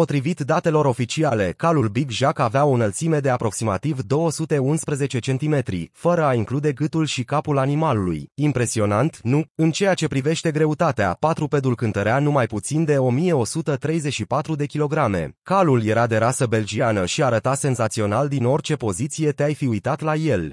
Potrivit datelor oficiale, calul Big Jack avea o înălțime de aproximativ 211 cm, fără a include gâtul și capul animalului. Impresionant, nu? În ceea ce privește greutatea, patrupedul cântărea numai puțin de 1134 de kilograme. Calul era de rasă belgiană și arăta senzațional din orice poziție te-ai fi uitat la el.